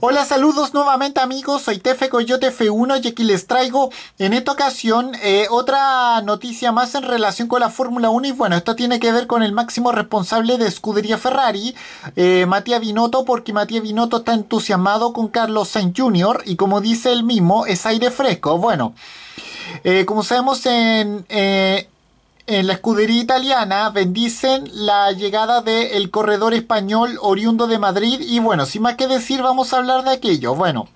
Hola, saludos nuevamente amigos, soy Tefe Coyote F1 y aquí les traigo en esta ocasión eh, otra noticia más en relación con la Fórmula 1 y bueno, esto tiene que ver con el máximo responsable de escudería Ferrari, eh, Mattia Binotto, porque Matías Binotto está entusiasmado con Carlos Sainz Jr. y como dice él mismo, es aire fresco. Bueno, eh, como sabemos en... Eh, en la escudería italiana bendicen la llegada del corredor español oriundo de Madrid y bueno, sin más que decir vamos a hablar de aquello. Bueno,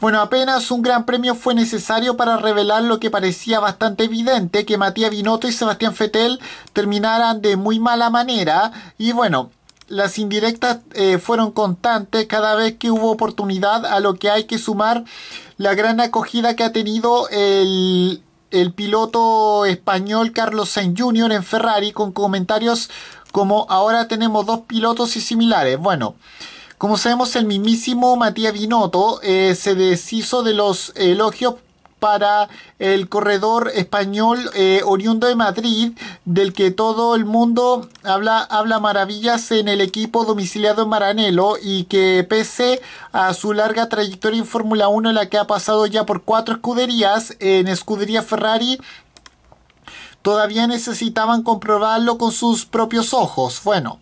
bueno, apenas un gran premio fue necesario para revelar lo que parecía bastante evidente, que Matías Binotto y Sebastián Fettel terminaran de muy mala manera y bueno, las indirectas eh, fueron constantes cada vez que hubo oportunidad, a lo que hay que sumar la gran acogida que ha tenido el el piloto español Carlos Sainz Jr. en Ferrari con comentarios como ahora tenemos dos pilotos y similares. Bueno, como sabemos el mismísimo Matías Binotto eh, se deshizo de los elogios para el corredor español eh, oriundo de Madrid, del que todo el mundo habla, habla maravillas en el equipo domiciliado en Maranello y que pese a su larga trayectoria en Fórmula 1, en la que ha pasado ya por cuatro escuderías, en escudería Ferrari todavía necesitaban comprobarlo con sus propios ojos. Bueno,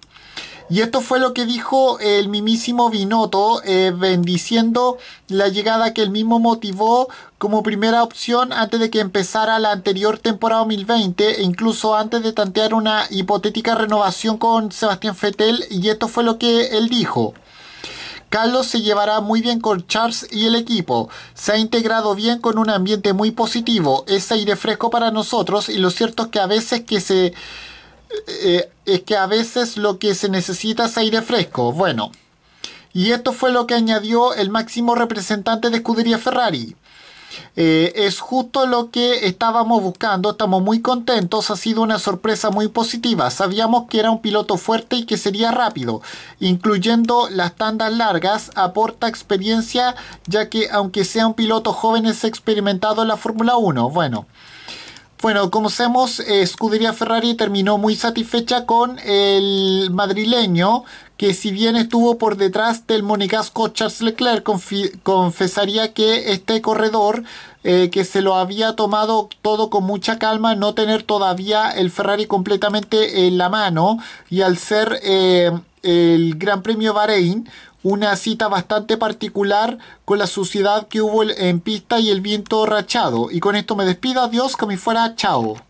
y esto fue lo que dijo el mimísimo Binotto, eh, bendiciendo la llegada que él mismo motivó como primera opción antes de que empezara la anterior temporada 2020 e incluso antes de tantear una hipotética renovación con Sebastián Fettel. Y esto fue lo que él dijo. Carlos se llevará muy bien con Charles y el equipo. Se ha integrado bien con un ambiente muy positivo. Es aire fresco para nosotros y lo cierto es que a veces que se eh, es que a veces lo que se necesita es aire fresco. Bueno, y esto fue lo que añadió el máximo representante de escudería Ferrari. Eh, es justo lo que estábamos buscando, estamos muy contentos, ha sido una sorpresa muy positiva. Sabíamos que era un piloto fuerte y que sería rápido, incluyendo las tandas largas, aporta experiencia ya que aunque sea un piloto joven es experimentado en la Fórmula 1. Bueno, bueno, como sabemos, Scuderia Ferrari terminó muy satisfecha con el madrileño, que si bien estuvo por detrás del monegasco Charles Leclerc, confesaría que este corredor, eh, que se lo había tomado todo con mucha calma, no tener todavía el Ferrari completamente en la mano, y al ser eh, el Gran Premio Bahrein, una cita bastante particular con la suciedad que hubo en pista y el viento rachado. Y con esto me despido, adiós, que me fuera, chao.